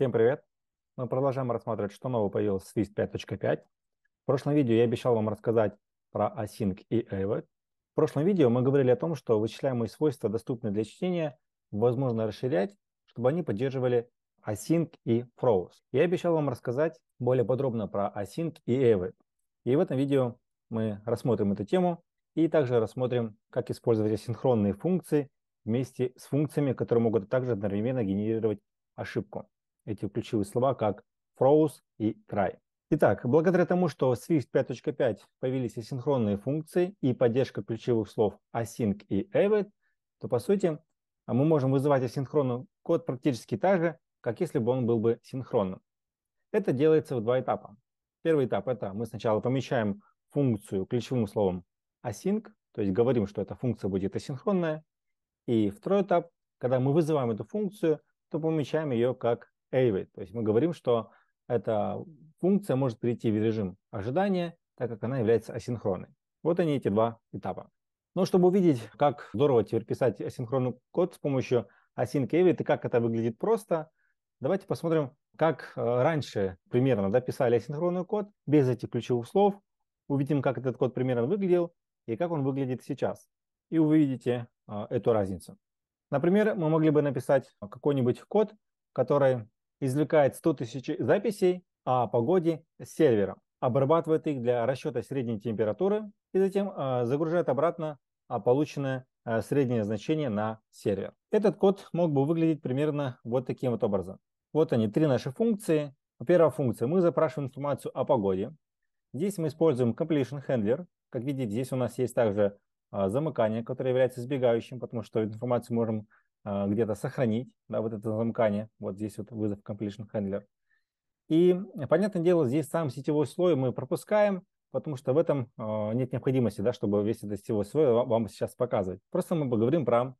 Всем привет! Мы продолжаем рассматривать, что нового появилось в Swift 5.5. В прошлом видео я обещал вам рассказать про async и await. В прошлом видео мы говорили о том, что вычисляемые свойства, доступные для чтения, возможно расширять, чтобы они поддерживали async и froze. Я обещал вам рассказать более подробно про async и await. И в этом видео мы рассмотрим эту тему и также рассмотрим, как использовать асинхронные функции вместе с функциями, которые могут также одновременно генерировать ошибку эти ключевые слова, как froze и cry. Итак, благодаря тому, что в Swift 5.5 появились асинхронные функции и поддержка ключевых слов async и await, то по сути мы можем вызывать асинхронный код практически так же, как если бы он был бы синхронным. Это делается в два этапа. Первый этап – это мы сначала помещаем функцию ключевым словом async, то есть говорим, что эта функция будет асинхронная. И второй этап, когда мы вызываем эту функцию, то помещаем ее как Avid. То есть мы говорим, что эта функция может перейти в режим ожидания, так как она является асинхронной. Вот они эти два этапа. Но чтобы увидеть, как здорово теперь писать асинхронный код с помощью async Avid и как это выглядит просто, давайте посмотрим, как э, раньше примерно да, писали асинхронный код без этих ключевых слов. Увидим, как этот код примерно выглядел и как он выглядит сейчас. И увидите а, эту разницу. Например, мы могли бы написать какой-нибудь код, который извлекает 100 тысяч записей о погоде с сервера, обрабатывает их для расчета средней температуры и затем а, загружает обратно а, полученное а, среднее значение на сервер. Этот код мог бы выглядеть примерно вот таким вот образом. Вот они, три наши функции. Первая функция. Мы запрашиваем информацию о погоде. Здесь мы используем completion handler. Как видите, здесь у нас есть также замыкание, которое является избегающим, потому что информацию можем а, где-то сохранить, да, вот это замкание, вот здесь вот вызов completion handler. И, э, понятное дело, здесь сам сетевой слой мы пропускаем, потому что в этом а, нет необходимости, да, чтобы весь этот сетевой слой вам сейчас показывать. Просто мы поговорим про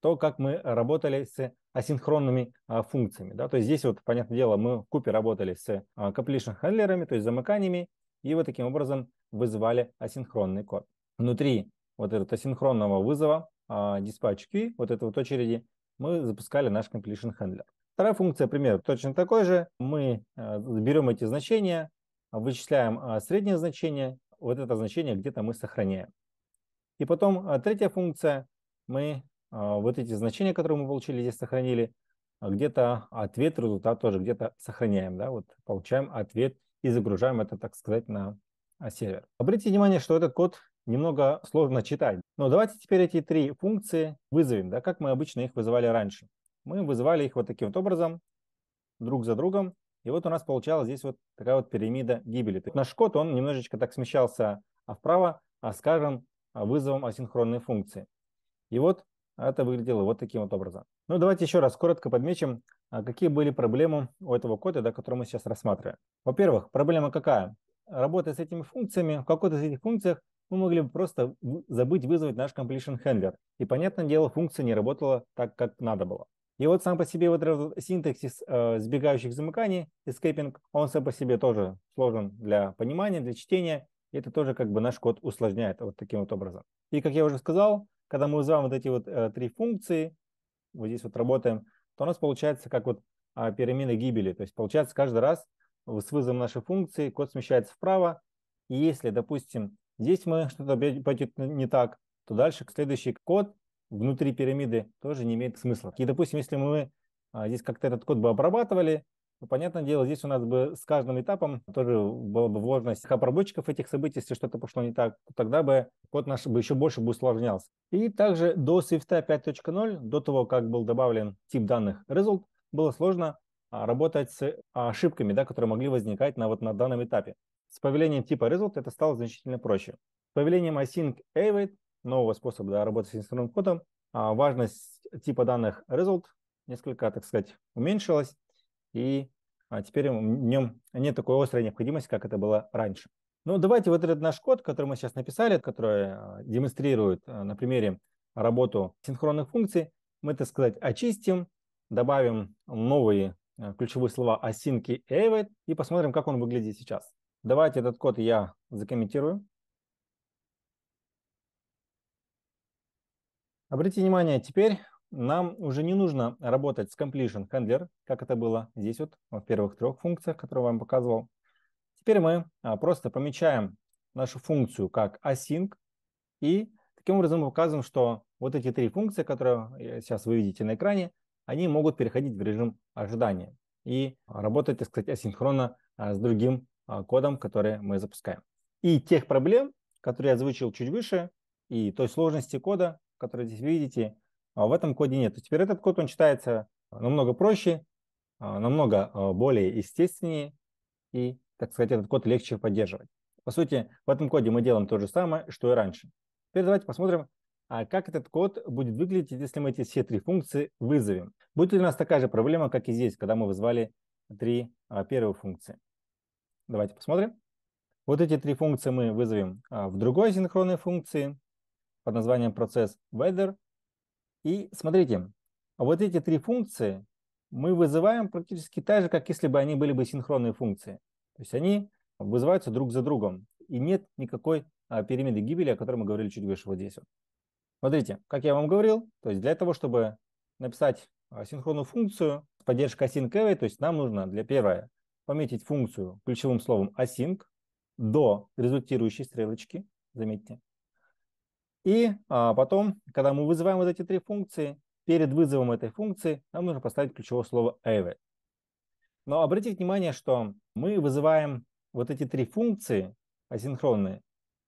то, как мы работали с асинхронными а, функциями. Да? То есть здесь вот, понятное дело, мы в купе работали с а, completion хендлерами, то есть замыканиями, и вот таким образом вызывали асинхронный код. Внутри вот этого асинхронного вызова а, dispatch вот этой вот очереди, мы запускали наш completion handler. Вторая функция, пример, точно такой же. Мы а, берем эти значения, вычисляем а, среднее значение, вот это значение где-то мы сохраняем. И потом а, третья функция, мы а, вот эти значения, которые мы получили, здесь сохранили, где-то ответ, результат тоже где-то сохраняем, да, вот получаем ответ и загружаем это, так сказать, на сервер. Обратите внимание, что этот код немного сложно читать. Но давайте теперь эти три функции вызовем, да, как мы обычно их вызывали раньше. Мы вызывали их вот таким вот образом, друг за другом, и вот у нас получалась здесь вот такая вот пирамида гибели. Наш код, он немножечко так смещался а вправо, а скажем, а, вызовом асинхронной функции. И вот это выглядело вот таким вот образом. Ну, давайте еще раз коротко подмечим, а, какие были проблемы у этого кода, да, который мы сейчас рассматриваем. Во-первых, проблема какая? Работая с этими функциями, в какой-то из этих функциях мы могли бы просто забыть вызвать наш completion handler. И, понятное дело, функция не работала так, как надо было. И вот сам по себе вот этот синтаксис э, сбегающих замыканий, escaping, он сам по себе тоже сложен для понимания, для чтения. И это тоже как бы наш код усложняет вот таким вот образом. И как я уже сказал, когда мы вызываем вот эти вот э, три функции, вот здесь вот работаем, то у нас получается как вот э, пирамида гибели. То есть получается каждый раз с вызовом нашей функции код смещается вправо. И если, допустим, здесь мы что-то пойдет не так, то дальше следующий код внутри пирамиды тоже не имеет смысла. И, допустим, если мы а, здесь как-то этот код бы обрабатывали, то, понятное дело, здесь у нас бы с каждым этапом тоже была бы вложенность обработчиков этих событий, если что-то пошло не так, то тогда бы код наш бы еще больше бы усложнялся. И также до Swift 5.0, до того, как был добавлен тип данных result, было сложно а, работать с а, ошибками, да, которые могли возникать на, вот, на данном этапе. С повелением типа result это стало значительно проще. С повелением async await, нового способа да, работы с инструмент кодом, а, важность типа данных result несколько, так сказать, уменьшилась, и а, теперь в нем нет такой острой необходимости, как это было раньше. Ну, давайте вот этот наш код, который мы сейчас написали, который а, демонстрирует на примере работу синхронных функций, мы, так сказать, очистим, добавим новые ключевые слова async и await и посмотрим, как он выглядит сейчас. Давайте этот код я закомментирую. Обратите внимание, теперь нам уже не нужно работать с completion handler, как это было здесь вот в первых трех функциях, которые я вам показывал. Теперь мы а, просто помечаем нашу функцию как async и таким образом указываем, что вот эти три функции, которые э, сейчас вы видите на экране, они могут переходить в режим ожидания и работать, так сказать, асинхронно а, с другим а, кодом, который мы запускаем. И тех проблем, которые я озвучил чуть выше, и той сложности кода, который здесь видите, а, в этом коде нет. Теперь этот код, он читается намного проще, а, намного более естественнее, и, так сказать, этот код легче поддерживать. По сути, в этом коде мы делаем то же самое, что и раньше. Теперь давайте посмотрим, а как этот код будет выглядеть, если мы эти все три функции вызовем. Будет ли у нас такая же проблема, как и здесь, когда мы вызвали три первые функции. Давайте посмотрим. Вот эти три функции мы вызовем а, в другой синхронной функции под названием процесс weather. И смотрите, вот эти три функции мы вызываем практически так же, как если бы они были бы синхронные функции. То есть они вызываются друг за другом. И нет никакой а, перемены гибели, о которой мы говорили чуть выше вот здесь. Вот. Смотрите, как я вам говорил, то есть для того, чтобы написать а, синхронную функцию с поддержкой async то есть нам нужно для первое пометить функцию ключевым словом async до результирующей стрелочки, заметьте. И а, потом, когда мы вызываем вот эти три функции, перед вызовом этой функции нам нужно поставить ключевое слово eval. Но обратите внимание, что мы вызываем вот эти три функции асинхронные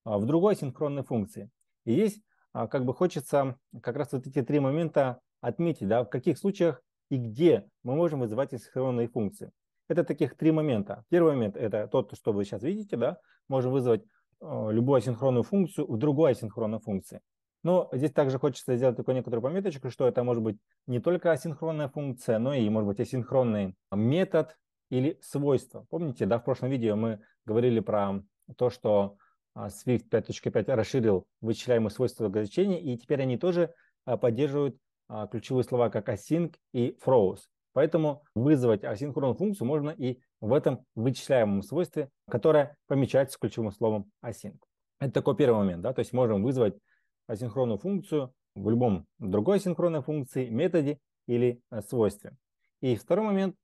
а, в другой асинхронной функции. И здесь а, как бы хочется как раз вот эти три момента отметить, да, в каких случаях и где мы можем вызывать асинхронные функции. Это таких три момента. Первый момент – это тот, что вы сейчас видите, да, можем вызвать э, любую асинхронную функцию в другой асинхронной функции. Но здесь также хочется сделать такую некоторую пометочку, что это может быть не только асинхронная функция, но и, может быть, асинхронный метод или свойство. Помните, да, в прошлом видео мы говорили про то, что а, Swift 5.5 расширил вычисляемые свойства значения, и теперь они тоже а, поддерживают а, ключевые слова как async и froze. Поэтому вызвать асинхронную функцию можно и в этом вычисляемом свойстве, которое помечается ключевым словом async. Это такой первый момент, да, то есть можем вызвать асинхронную функцию в любом другой асинхронной функции, методе или э, свойстве. И второй момент,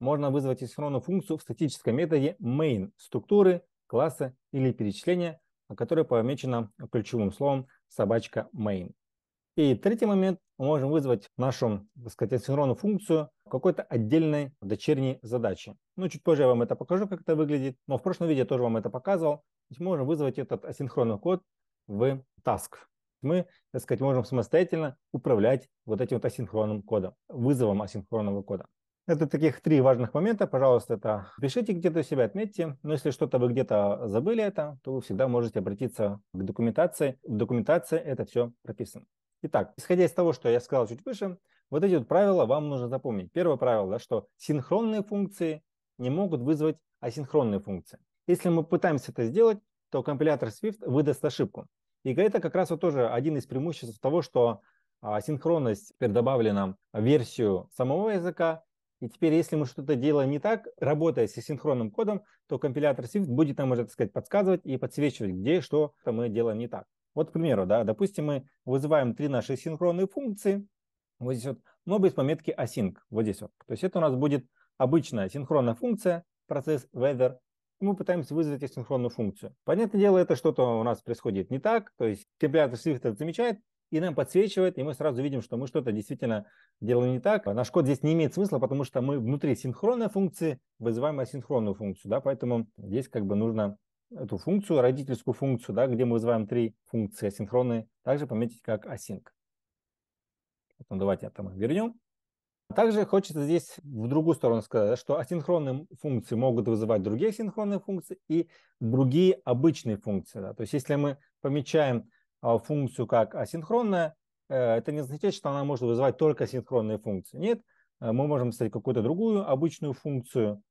можно вызвать асинхронную функцию в статическом методе main структуры, класса или перечисления, которое помечено ключевым словом собачка main. И третий момент, мы можем вызвать нашу, так сказать, асинхронную функцию какой-то отдельной дочерней задачи. Ну, чуть позже я вам это покажу, как это выглядит, но в прошлом видео я тоже вам это показывал. мы можем вызвать этот асинхронный код в task. Мы, так сказать, можем самостоятельно управлять вот этим вот асинхронным кодом, вызовом асинхронного кода. Это таких три важных момента. Пожалуйста, это пишите где-то себя, отметьте. Но если что-то вы где-то забыли это, то вы всегда можете обратиться к документации. В документации это все прописано. Итак, исходя из того, что я сказал чуть выше, вот эти вот правила вам нужно запомнить. Первое правило, да, что синхронные функции не могут вызвать асинхронные функции. Если мы пытаемся это сделать, то компилятор Swift выдаст ошибку. И это как раз вот тоже один из преимуществ того, что а, синхронность теперь добавлена в версию самого языка. И теперь, если мы что-то делаем не так, работая с асинхронным кодом, то компилятор Swift будет нам, можно сказать, подсказывать и подсвечивать, где что мы делаем не так. Вот, к примеру, да, допустим, мы вызываем три наши синхронные функции, вот здесь вот много есть пометки async, вот здесь вот. То есть это у нас будет обычная синхронная функция, процесс weather, мы пытаемся вызвать асинхронную функцию. Понятное дело, это что-то у нас происходит не так, то есть компилятор Swift это замечает, и нам подсвечивает, и мы сразу видим, что мы что-то действительно делаем не так. Наш код здесь не имеет смысла, потому что мы внутри синхронной функции вызываем асинхронную функцию, да, поэтому здесь как бы нужно эту функцию, родительскую функцию, да, где мы вызываем три функции асинхронные, также пометить как async. Поэтому давайте там их вернем. А также хочется здесь в другую сторону сказать, что асинхронные функции могут вызывать другие синхронные функции и другие обычные функции. Да. То есть если мы помечаем а, функцию как асинхронная, э, это не означает, что она может вызывать только синхронные функции. Нет, э, мы можем создать какую-то другую обычную функцию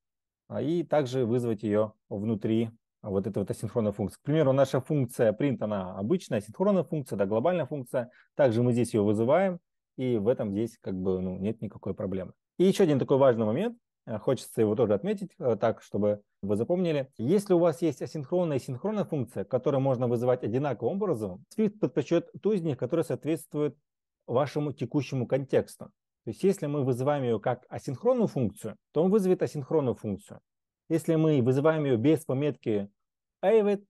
а, и также вызвать ее внутри вот этой вот асинхронной функции. К примеру, наша функция print, она обычная, асинхронная функция, да, глобальная функция. Также мы здесь ее вызываем, и в этом здесь как бы ну, нет никакой проблемы. И еще один такой важный момент, э, хочется его тоже отметить э, так, чтобы вы запомнили. Если у вас есть асинхронная и синхронная функция, которые можно вызывать одинаковым образом, Swift предпочтет ту из них, которая соответствует вашему текущему контексту. То есть если мы вызываем ее как асинхронную функцию, то он вызовет асинхронную функцию. Если мы вызываем ее без пометки await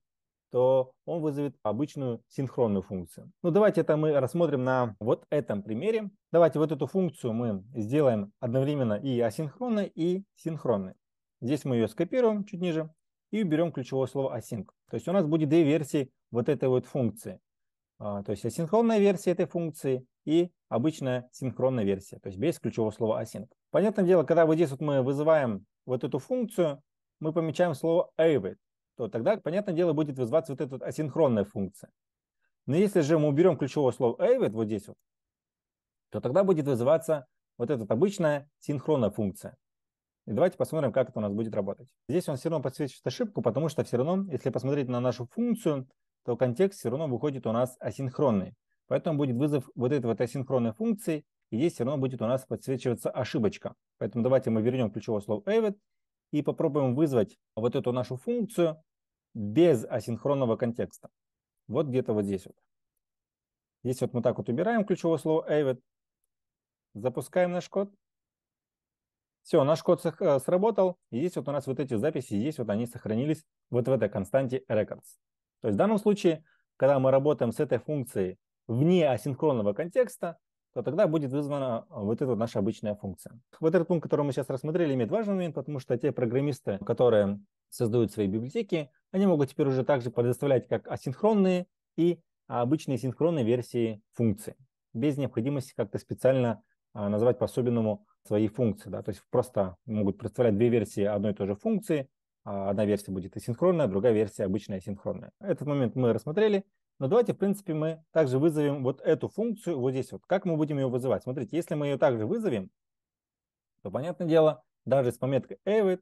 то он вызовет обычную синхронную функцию. Ну, давайте это мы рассмотрим на вот этом примере. Давайте вот эту функцию мы сделаем одновременно и асинхронной, и синхронной. Здесь мы ее скопируем чуть ниже и уберем ключевое слово async. То есть у нас будет две версии вот этой вот функции. А, то есть асинхронная версия этой функции и обычная синхронная версия, то есть без ключевого слова async. Понятное дело, когда вот здесь вот мы вызываем вот эту функцию, мы помечаем слово await то тогда, понятное дело, будет вызываться вот эта асинхронная функция. Но если же мы уберем ключевое слово avid вот здесь вот, то тогда будет вызываться вот эта обычная синхронная функция. И давайте посмотрим, как это у нас будет работать. Здесь он все равно подсвечивает ошибку, потому что все равно, если посмотреть на нашу функцию, то контекст все равно выходит у нас асинхронный. Поэтому будет вызов вот этой вот асинхронной функции, и здесь все равно будет у нас подсвечиваться ошибочка. Поэтому давайте мы вернем ключевое слово avid и попробуем вызвать вот эту нашу функцию без асинхронного контекста. Вот где-то вот здесь вот. Здесь вот мы так вот убираем ключевое слово avid, запускаем наш код. Все, наш код э, сработал, и здесь вот у нас вот эти записи, здесь вот они сохранились вот в этой константе records. То есть в данном случае, когда мы работаем с этой функцией вне асинхронного контекста, то тогда будет вызвана а, вот эта наша обычная функция. Вот этот пункт, который мы сейчас рассмотрели, имеет важный момент, потому что те программисты, которые создают свои библиотеки, они могут теперь уже также предоставлять как асинхронные и обычные синхронные версии функции без необходимости как-то специально а, назвать по-особенному свои функции. Да? То есть просто могут представлять две версии одной и той же функции. А, одна версия будет асинхронная, другая версия обычная асинхронная. Этот момент мы рассмотрели. Но давайте, в принципе, мы также вызовем вот эту функцию вот здесь вот. Как мы будем ее вызывать? Смотрите, если мы ее также вызовем, то, понятное дело, даже с пометкой Avid,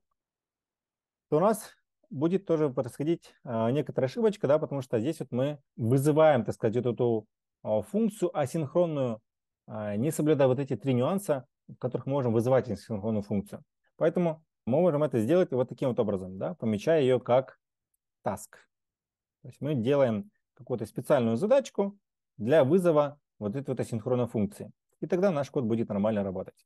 то у нас будет тоже происходить а, некоторая ошибочка, да, потому что здесь вот мы вызываем, так сказать, вот эту а, функцию асинхронную, а, не соблюдая вот эти три нюанса, в которых мы можем вызывать асинхронную функцию. Поэтому мы можем это сделать вот таким вот образом, да, помечая ее как task. То есть мы делаем какую-то специальную задачку для вызова вот этой вот асинхронной функции. И тогда наш код будет нормально работать.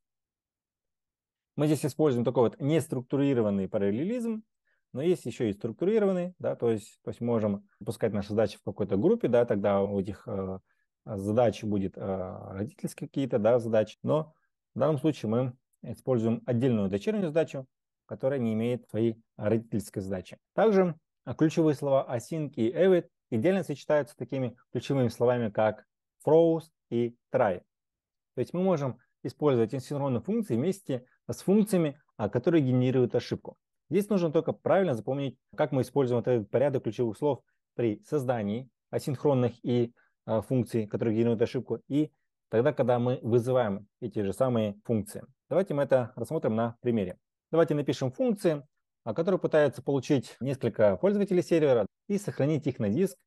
Мы здесь используем такой вот неструктурированный параллелизм, но есть еще и структурированный, да, то есть, то есть можем пускать наши задачи в какой-то группе, да, тогда у этих э, задач будет э, родительские какие-то, да, задачи, но в данном случае мы используем отдельную дочернюю задачу, которая не имеет своей родительской задачи. Также ключевые слова async и await и отдельно сочетаются такими ключевыми словами, как froze и try. То есть мы можем использовать асинхронные функции вместе с функциями, а, которые генерируют ошибку. Здесь нужно только правильно запомнить, как мы используем вот этот порядок ключевых слов при создании асинхронных и э, функций, которые генерируют ошибку, и тогда, когда мы вызываем эти же самые функции. Давайте мы это рассмотрим на примере. Давайте напишем функции, а, которые пытаются получить несколько пользователей сервера и сохранить их на диск.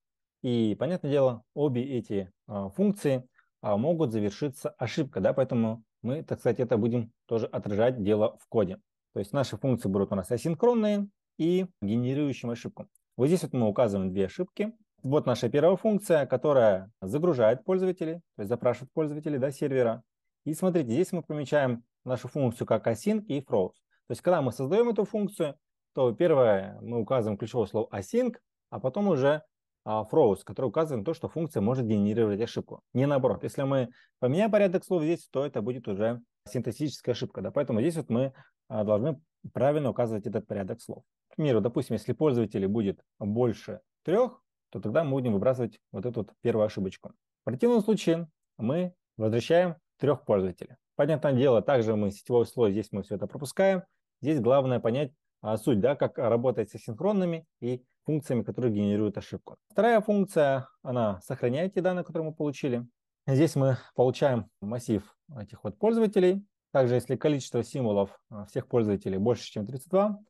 И, понятное дело, обе эти а, функции а, могут завершиться ошибкой да, поэтому мы, так сказать, это будем тоже отражать дело в коде. То есть наши функции будут у нас асинхронные и генерирующим ошибку. Вот здесь вот мы указываем две ошибки. Вот наша первая функция, которая загружает пользователей, то есть запрашивает пользователей да, сервера. И смотрите, здесь мы помечаем нашу функцию как async и froze. То есть когда мы создаем эту функцию, то первое мы указываем ключевое слово async, а потом уже froze, а, который указывает на то, что функция может генерировать ошибку. Не наоборот. Если мы поменяем порядок слов здесь, то это будет уже синтаксическая ошибка. Да? Поэтому здесь вот мы а, должны правильно указывать этот порядок слов. К примеру, допустим, если пользователей будет больше трех, то тогда мы будем выбрасывать вот эту вот первую ошибочку. В противном случае мы возвращаем трех пользователей. Понятное дело, также мы сетевой слой, здесь мы все это пропускаем. Здесь главное понять а, суть, да, как работать с синхронными и функциями, которые генерируют ошибку. Вторая функция, она сохраняет те данные, которые мы получили. Здесь мы получаем массив этих вот пользователей. Также, если количество символов э, всех пользователей больше, чем 32,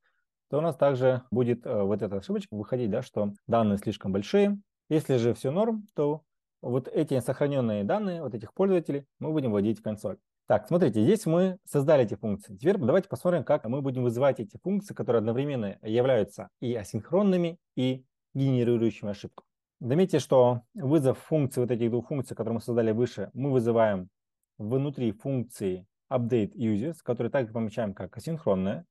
то у нас также будет э, вот эта ошибочка выходить, да, что данные слишком большие. Если же все норм, то вот эти сохраненные данные вот этих пользователей мы будем вводить в консоль. Так, смотрите, здесь мы создали эти функции. Теперь давайте посмотрим, как мы будем вызывать эти функции, которые одновременно являются и асинхронными, и генерирующими ошибку. Заметьте, что вызов функции, вот этих двух функций, которые мы создали выше, мы вызываем внутри функции update_users, users, которые также помечаем как асинхронная.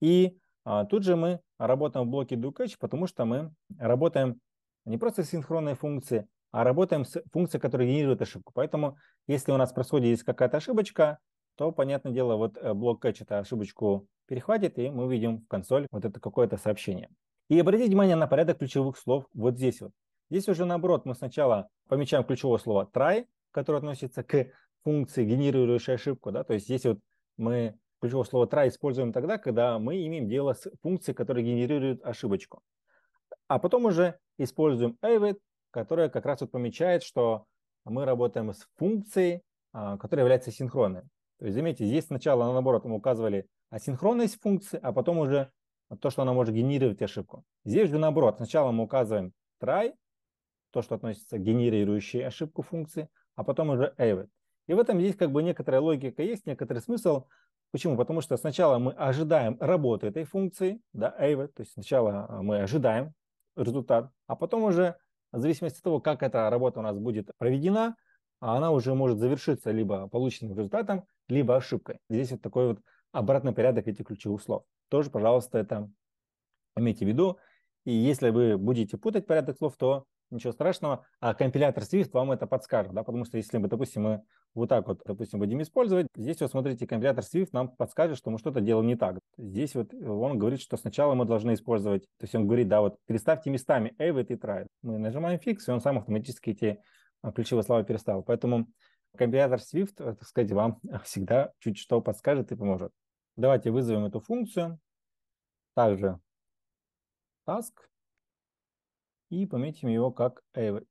И а, тут же мы работаем в блоке do catch, потому что мы работаем не просто с синхронной функцией, а работаем с функцией, которая генерирует ошибку. Поэтому если у нас в происходит есть какая-то ошибочка, то, понятное дело, вот э, блок catch эту ошибочку перехватит, и мы увидим в консоль вот это какое-то сообщение. И обратите внимание на порядок ключевых слов вот здесь вот. Здесь уже наоборот, мы сначала помечаем ключевое слово try, которое относится к функции, генерирующей ошибку. Да? То есть здесь вот мы ключевое слово try используем тогда, когда мы имеем дело с функцией, которая генерирует ошибочку. А потом уже используем evit, которая как раз вот помечает, что мы работаем с функцией, а, которая является синхронной. То есть, заметьте, здесь сначала, наоборот, мы указывали асинхронность функции, а потом уже то, что она может генерировать ошибку. Здесь же наоборот, сначала мы указываем try, то, что относится к генерирующей ошибку функции, а потом уже evit. И в этом здесь как бы некоторая логика есть, некоторый смысл. Почему? Потому что сначала мы ожидаем работы этой функции, да, evit, то есть сначала а, мы ожидаем результат, а потом уже в зависимости от того, как эта работа у нас будет проведена, она уже может завершиться либо полученным результатом, либо ошибкой. Здесь вот такой вот обратный порядок этих ключевых слов. Тоже, пожалуйста, это имейте в виду. И если вы будете путать порядок слов, то ничего страшного, а компилятор Swift вам это подскажет, да, потому что если, допустим, мы вот так вот, допустим, будем использовать, здесь вот смотрите, компилятор Swift нам подскажет, что мы что-то делаем не так. Здесь вот он говорит, что сначала мы должны использовать, то есть он говорит, да, вот переставьте местами Avid и try. Мы нажимаем fix, и он сам автоматически эти а, ключевые слова переставил. Поэтому компилятор Swift, так сказать, вам всегда чуть что подскажет и поможет. Давайте вызовем эту функцию. Также task и пометим его как Avid.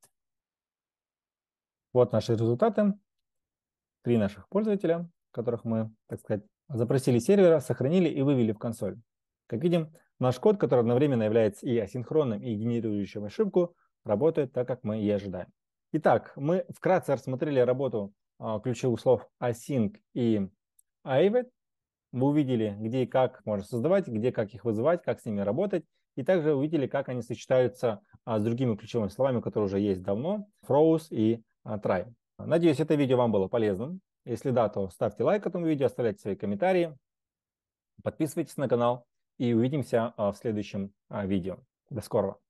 Вот наши результаты. Три наших пользователя, которых мы, так сказать, запросили сервера, сохранили и вывели в консоль. Как видим, наш код, который одновременно является и асинхронным, и генерирующим ошибку, работает так, как мы и ожидаем. Итак, мы вкратце рассмотрели работу а, ключевых слов async и avid. Вы увидели, где и как можно создавать, где как их вызывать, как с ними работать. И также увидели, как они сочетаются а, с другими ключевыми словами, которые уже есть давно, froze и а, try. Надеюсь, это видео вам было полезным. Если да, то ставьте лайк этому видео, оставляйте свои комментарии, подписывайтесь на канал и увидимся а, в следующем видео. До скорого!